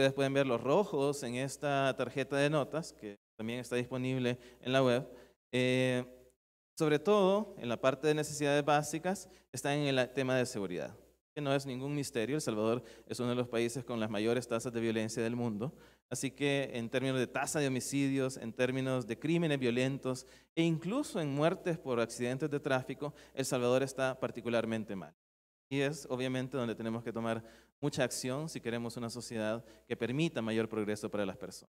Ustedes pueden ver los rojos en esta tarjeta de notas, que también está disponible en la web. Eh, sobre todo, en la parte de necesidades básicas, está en el tema de seguridad, que no es ningún misterio. El Salvador es uno de los países con las mayores tasas de violencia del mundo. Así que en términos de tasa de homicidios, en términos de crímenes violentos e incluso en muertes por accidentes de tráfico, El Salvador está particularmente mal. Y es obviamente donde tenemos que tomar mucha acción si queremos una sociedad que permita mayor progreso para las personas.